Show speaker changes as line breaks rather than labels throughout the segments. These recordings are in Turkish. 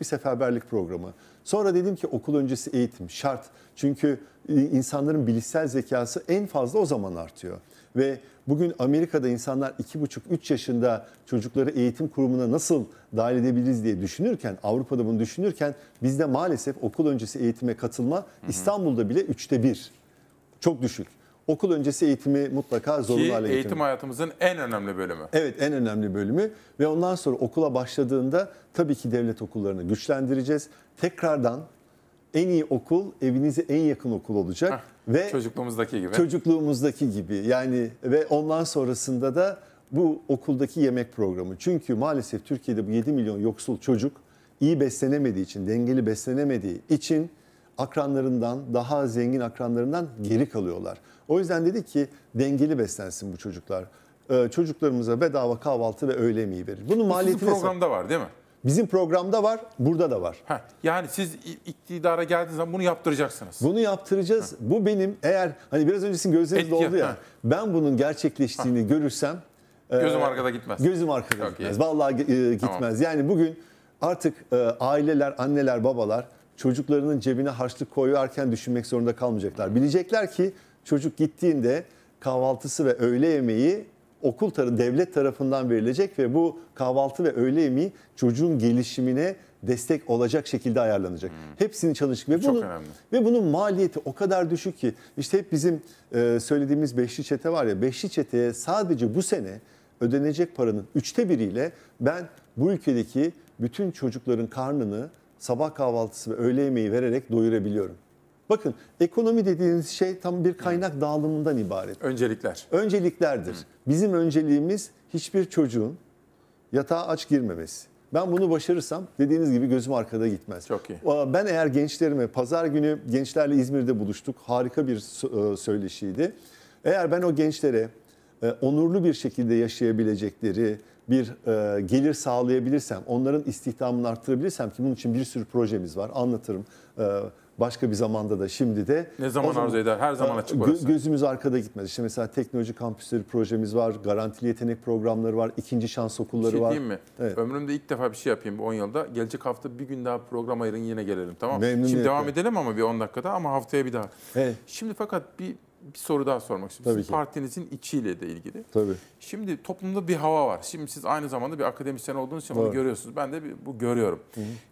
bir seferberlik programı. Sonra dedim ki okul öncesi eğitim şart. Çünkü insanların bilişsel zekası en fazla o zaman artıyor. Ve bugün Amerika'da insanlar 2,5-3 yaşında çocukları eğitim kurumuna nasıl dahil edebiliriz diye düşünürken, Avrupa'da bunu düşünürken bizde maalesef okul öncesi eğitime katılma İstanbul'da bile 3'te 1. Çok düşük okul öncesi eğitimi mutlaka zorunlu Ki hale getirmek. eğitim
hayatımızın en önemli bölümü.
Evet en önemli bölümü ve ondan sonra okula başladığında tabii ki devlet okullarını güçlendireceğiz. Tekrardan en iyi okul evinize en yakın okul olacak. Heh,
ve Çocukluğumuzdaki gibi.
Çocukluğumuzdaki gibi yani ve ondan sonrasında da bu okuldaki yemek programı. Çünkü maalesef Türkiye'de bu 7 milyon yoksul çocuk iyi beslenemediği için, dengeli beslenemediği için akranlarından, daha zengin akranlarından geri kalıyorlar. O yüzden dedi ki dengeli beslensin bu çocuklar. Ee, çocuklarımıza bedava kahvaltı ve öğle yemeği verir. Bunun maliyeti Sizin programda var değil mi? Bizim programda var, burada da var. Heh,
yani siz iktidara geldiğiniz zaman bunu yaptıracaksınız. Bunu yaptıracağız. Heh. Bu
benim eğer hani biraz önce sizin gözleriniz Etki, doldu ya. Heh. Ben bunun gerçekleştiğini heh. görürsem e, gözüm e, arkada gitmez. Gözüm arkada Çok gitmez. Iyi. Vallahi e, gitmez. Tamam. Yani bugün artık e, aileler, anneler, babalar çocuklarının cebine harçlık koyarken düşünmek zorunda kalmayacaklar. Bilecekler ki çocuk gittiğinde kahvaltısı ve öğle yemeği okul tarafı devlet tarafından verilecek ve bu kahvaltı ve öğle yemeği çocuğun gelişimine destek olacak şekilde ayarlanacak. Hmm. Hepsini çalıştık ve bunun önemli. ve bunun maliyeti o kadar düşük ki işte hep bizim e, söylediğimiz beşli çete var ya beşli çeteye sadece bu sene ödenecek paranın üçte biriyle ben bu ülkedeki bütün çocukların karnını sabah kahvaltısı ve öğle yemeği vererek doyurabiliyorum. Bakın ekonomi dediğiniz şey tam bir kaynak dağılımından ibaret.
Öncelikler.
Önceliklerdir. Bizim önceliğimiz hiçbir çocuğun yatağa aç girmemesi. Ben bunu başarırsam dediğiniz gibi gözüm arkada gitmez. Çok iyi. Ben eğer gençlerime, pazar günü gençlerle İzmir'de buluştuk. Harika bir e, söyleşiydi. Eğer ben o gençlere e, onurlu bir şekilde yaşayabilecekleri, bir e, gelir sağlayabilirsem, onların istihdamını arttırabilirsem ki bunun için bir sürü projemiz var anlatırım. E, başka bir zamanda da şimdi de. Ne zaman, zaman arzu eder? Her zaman e, açık gö Gözümüz arkada gitmez. İşte mesela teknoloji kampüsleri projemiz var, garantili yetenek programları var, ikinci şans okulları şey var. Şey diyeyim mi? Evet.
Ömrümde ilk defa bir şey yapayım bu 10 yılda. Gelecek hafta bir gün daha program ayırın yine gelelim tamam Memnuniyetle. Şimdi devam edelim ama bir 10 dakikada ama haftaya bir daha. Evet. Şimdi fakat bir bir soru daha sormak istiyorum. Tabii Sizin ki. partinizin içiyle de ilgili. Tabii. Şimdi toplumda bir hava var. Şimdi siz aynı zamanda bir akademisyen olduğunuz için bunu görüyorsunuz. Ben de bir- bu görüyorum.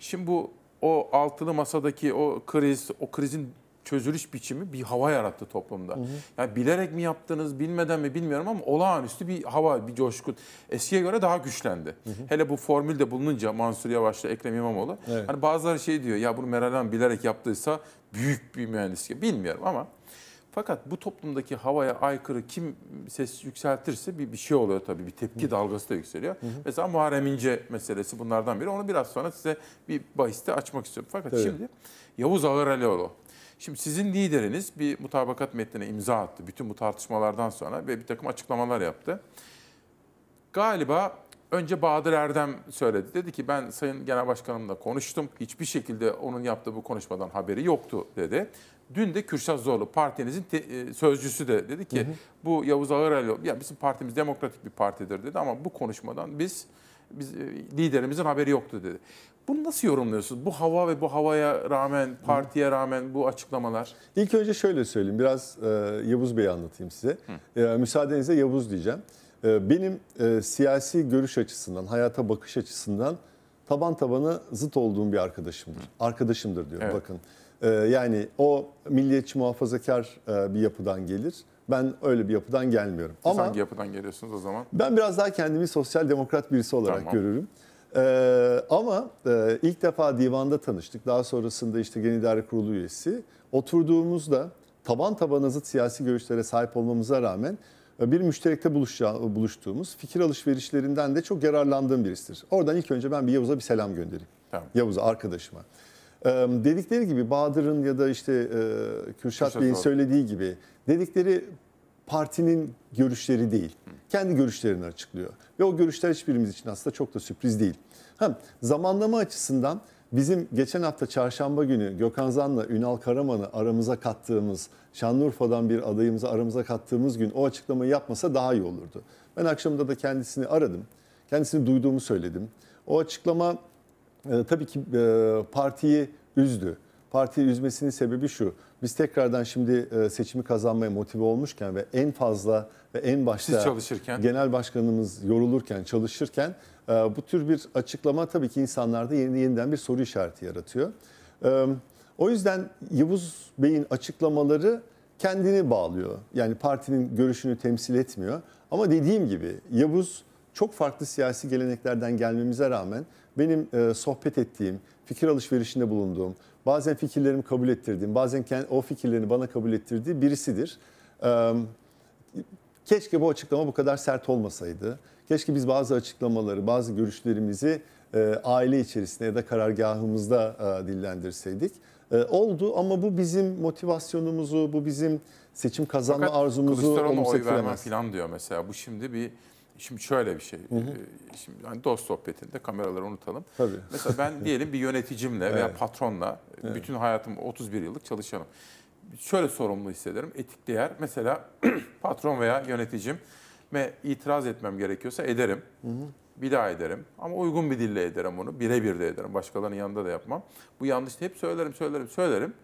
Şimdi bu o altılı masadaki o kriz, o krizin çözülüş biçimi bir hava yarattı toplumda. Yani bilerek mi yaptınız, bilmeden mi bilmiyorum ama olağanüstü bir hava, bir coşku. Eskiye göre daha güçlendi. Hele bu formül de bulununca Mansur Yavaş'la Ekrem İmamoğlu. Evet. Hani bazıları şey diyor ya bunu Meral Hanım bilerek yaptıysa büyük bir mühendislik. Bilmiyorum ama fakat bu toplumdaki havaya aykırı kim ses yükseltirse bir, bir şey oluyor tabii. Bir tepki Hı. dalgası da yükseliyor. Hı. hı. Mesela Muharrem İnce meselesi bunlardan biri. Onu biraz sonra size bir bahiste açmak istiyorum. Fakat tabii. şimdi Yavuz Ağıralioğlu. Şimdi sizin lideriniz bir mutabakat metnine imza attı. Bütün bu tartışmalardan sonra ve bir takım açıklamalar yaptı. Galiba Önce Bahadır Erdem söyledi. Dedi ki ben Sayın Genel Başkanımla konuştum. Hiçbir şekilde onun yaptığı bu konuşmadan haberi yoktu dedi. Dün de Kürşat Zorlu partinizin te- e, sözcüsü de dedi ki hı hı. bu Yavuz Ağırel ya bizim partimiz demokratik bir partidir dedi ama bu konuşmadan biz biz e, liderimizin haberi yoktu dedi. Bunu nasıl yorumluyorsunuz? Bu hava ve bu havaya rağmen, partiye rağmen bu açıklamalar. İlk önce şöyle söyleyeyim.
Biraz e, Yavuz Bey'i anlatayım size. E, müsaadenizle Yavuz diyeceğim. Ee, benim e, siyasi görüş açısından, hayata bakış açısından taban tabana zıt olduğum bir arkadaşımdır. Arkadaşımdır diyorum evet. bakın. Ee, yani o milliyetçi muhafazakar e, bir yapıdan gelir. Ben öyle bir yapıdan gelmiyorum. Siz Ama hangi
yapıdan geliyorsunuz o zaman?
Ben biraz daha kendimi sosyal demokrat birisi olarak tamam. görürüm. Ee, ama e, ilk defa divanda tanıştık. Daha sonrasında işte Genel İdare Kurulu üyesi. Oturduğumuzda taban tabana zıt siyasi görüşlere sahip olmamıza rağmen bir müşterekte buluştuğumuz fikir alışverişlerinden de çok yararlandığım birisidir. Oradan ilk önce ben bir Yavuz'a bir selam göndereyim. Tamam. Yavuz'a, arkadaşıma. dedikleri gibi Bahadır'ın ya da işte Kürşat, Bey'in söylediği gibi dedikleri partinin görüşleri değil. Kendi görüşlerini açıklıyor. Ve o görüşler hiçbirimiz için aslında çok da sürpriz değil. Hem zamanlama açısından Bizim geçen hafta çarşamba günü Gökhan Zan'la Ünal Karaman'ı aramıza kattığımız, Şanlıurfa'dan bir adayımızı aramıza kattığımız gün o açıklamayı yapmasa daha iyi olurdu. Ben akşamda da kendisini aradım. Kendisini duyduğumu söyledim. O açıklama e, tabii ki e, partiyi üzdü partiyi üzmesinin sebebi şu. Biz tekrardan şimdi e, seçimi kazanmaya motive olmuşken ve en fazla ve en başta çalışırken genel başkanımız yorulurken, çalışırken e, bu tür bir açıklama tabii ki insanlarda yeniden bir soru işareti yaratıyor. E, o yüzden Yavuz Bey'in açıklamaları kendini bağlıyor. Yani partinin görüşünü temsil etmiyor. Ama dediğim gibi Yavuz çok farklı siyasi geleneklerden gelmemize rağmen benim sohbet ettiğim, fikir alışverişinde bulunduğum, bazen fikirlerimi kabul ettirdiğim, bazen kendi, o fikirlerini bana kabul ettirdiği birisidir. Ee, keşke bu açıklama bu kadar sert olmasaydı. Keşke biz bazı açıklamaları, bazı görüşlerimizi e, aile içerisinde ya da karargahımızda e, dillendirseydik. E, oldu ama bu bizim motivasyonumuzu, bu bizim seçim kazanma Fakat arzumuzu Kılıçdaroğlu oy vermem
falan diyor mesela. Bu şimdi bir Şimdi şöyle bir şey. Hı hı. E, şimdi hani dost sohbetinde kameraları unutalım. Tabii. Mesela ben diyelim bir yöneticimle evet. veya patronla evet. bütün hayatım 31 yıllık çalışanım. Şöyle sorumlu hissederim. Etik değer mesela patron veya yöneticim ve itiraz etmem gerekiyorsa ederim. Hı hı. Bir daha ederim. Ama uygun bir dille ederim onu. Birebir de ederim. Başkalarının yanında da yapmam. Bu yanlış hep söylerim, söylerim, söylerim.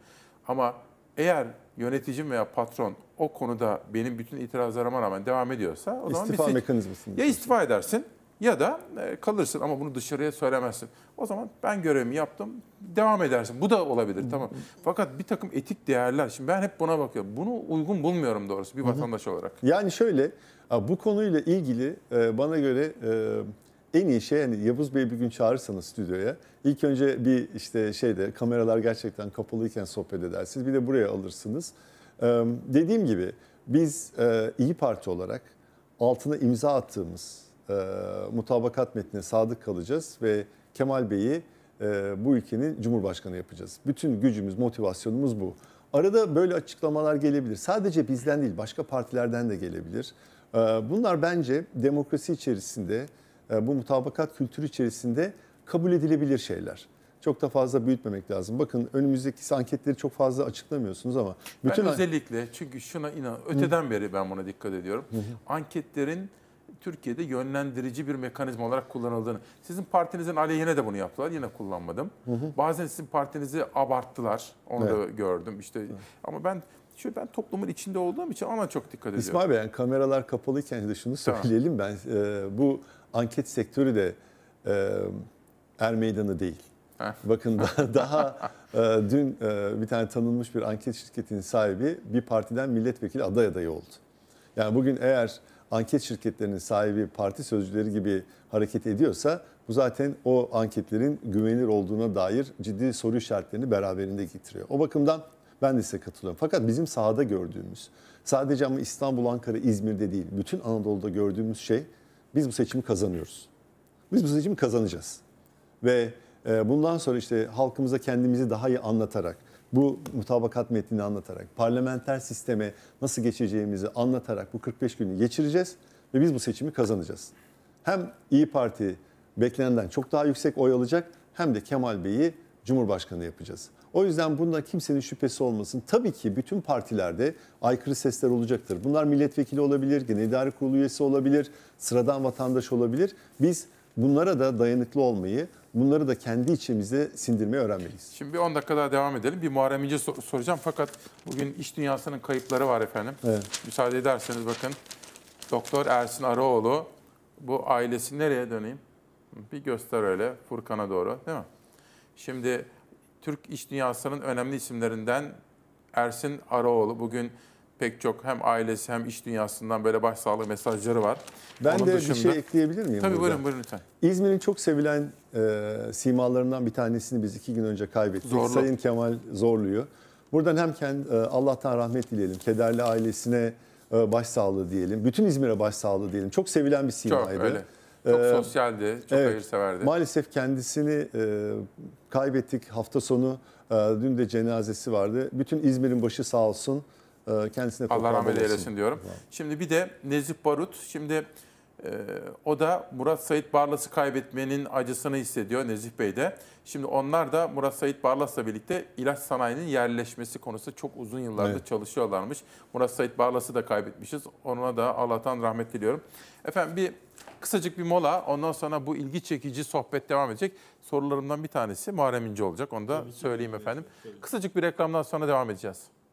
Ama eğer yöneticim veya patron o konuda benim bütün itirazlarıma rağmen devam ediyorsa o zaman istifa mekanizmasını. Ya istifa edersin ya da e, kalırsın ama bunu dışarıya söylemezsin. O zaman ben görevimi yaptım, devam edersin. Bu da olabilir tamam. Fakat bir takım etik değerler, şimdi ben hep buna bakıyorum. Bunu uygun bulmuyorum doğrusu bir vatandaş olarak.
Yani şöyle, bu konuyla ilgili e, bana göre e, en iyi şey yani Yavuz Bey bir gün çağırırsanız stüdyoya ilk önce bir işte şeyde kameralar gerçekten kapalıyken sohbet edersiniz. Bir de buraya alırsınız. Dediğim gibi biz e, İyi Parti olarak altına imza attığımız e, mutabakat metnine sadık kalacağız ve Kemal Bey'i e, bu ülkenin Cumhurbaşkanı yapacağız. Bütün gücümüz, motivasyonumuz bu. Arada böyle açıklamalar gelebilir. Sadece bizden değil, başka partilerden de gelebilir. Bunlar bence demokrasi içerisinde, bu mutabakat kültürü içerisinde kabul edilebilir şeyler çok da fazla büyütmemek lazım. Bakın önümüzdeki anketleri çok fazla açıklamıyorsunuz ama. Bütün ben
özellikle çünkü şuna inan öteden Hı. beri ben buna dikkat ediyorum. Hı. Anketlerin Türkiye'de yönlendirici bir mekanizma olarak kullanıldığını. Sizin partinizin aleyhine de bunu yaptılar. Yine kullanmadım. Hı hı. Bazen sizin partinizi abarttılar. Onu evet. da gördüm. İşte evet. ama ben Şöyle ben toplumun içinde olduğum için ona çok dikkat ediyorum. İsmail Bey
yani kameralar kapalıyken de şunu söyleyelim. Tamam. Ben e, bu anket sektörü de e, er meydanı değil. Bakın daha, daha e, dün e, bir tane tanınmış bir anket şirketinin sahibi bir partiden milletvekili aday adayı oldu. Yani bugün eğer anket şirketlerinin sahibi parti sözcüleri gibi hareket ediyorsa bu zaten o anketlerin güvenilir olduğuna dair ciddi soru işaretlerini beraberinde getiriyor. O bakımdan ben de size katılıyorum. Fakat bizim sahada gördüğümüz sadece ama İstanbul, Ankara, İzmir'de değil bütün Anadolu'da gördüğümüz şey biz bu seçimi kazanıyoruz. Biz bu seçimi kazanacağız. Ve ee, bundan sonra işte halkımıza kendimizi daha iyi anlatarak, bu mutabakat metnini anlatarak, parlamenter sisteme nasıl geçeceğimizi anlatarak bu 45 günü geçireceğiz ve biz bu seçimi kazanacağız. Hem İyi Parti beklenenden çok daha yüksek oy alacak hem de Kemal Bey'i Cumhurbaşkanı yapacağız. O yüzden bunda kimsenin şüphesi olmasın. Tabii ki bütün partilerde aykırı sesler olacaktır. Bunlar milletvekili olabilir, genel idare kurulu üyesi olabilir, sıradan vatandaş olabilir. Biz bunlara da dayanıklı olmayı, bunları da kendi içimize sindirmeyi öğrenmeliyiz.
Şimdi bir 10 dakika daha devam edelim. Bir Muharrem İnce sor- soracağım fakat bugün iş dünyasının kayıpları var efendim. Evet. Müsaade ederseniz bakın Doktor Ersin Araoğlu bu ailesi nereye döneyim? Bir göster öyle Furkan'a doğru değil mi? Şimdi Türk iş dünyasının önemli isimlerinden Ersin Araoğlu bugün pek çok hem ailesi hem iş dünyasından böyle başsağlığı mesajları var. Ben Onun de dışında... bir şey ekleyebilir miyim? Tabii burada? buyurun buyurun lütfen.
İzmir'in çok sevilen e, simalarından bir tanesini biz iki gün önce kaybettik. Zorlu. Sayın Kemal Zorlu'yu. Buradan hem kendi, e, Allah'tan rahmet dileyelim. Kederli ailesine e, başsağlığı diyelim. Bütün İzmir'e başsağlığı diyelim. Çok sevilen bir simaydı. E, çok öyle.
Çok ee, sosyaldi, çok evet, hayırseverdi. Maalesef
kendisini e, kaybettik hafta sonu. E, dün de cenazesi vardı. Bütün İzmir'in başı sağ olsun. Ee, kendisine Allah rahmet eylesin diyorum.
Şimdi bir de Nezih Barut. Şimdi e, o da Murat Sait Barlas'ı kaybetmenin acısını hissediyor Nezih Bey de. Şimdi onlar da Murat Sait Barlas'la birlikte ilaç sanayinin yerleşmesi konusu çok uzun yıllarda evet. çalışıyorlarmış. Murat Sait Barlas'ı da kaybetmişiz. Ona da Allah'tan rahmet diliyorum. Efendim bir kısacık bir mola. Ondan sonra bu ilgi çekici sohbet devam edecek. Sorularımdan bir tanesi Muharrem İnce olacak. Onu da söyleyeyim efendim. Kısacık bir reklamdan sonra devam edeceğiz.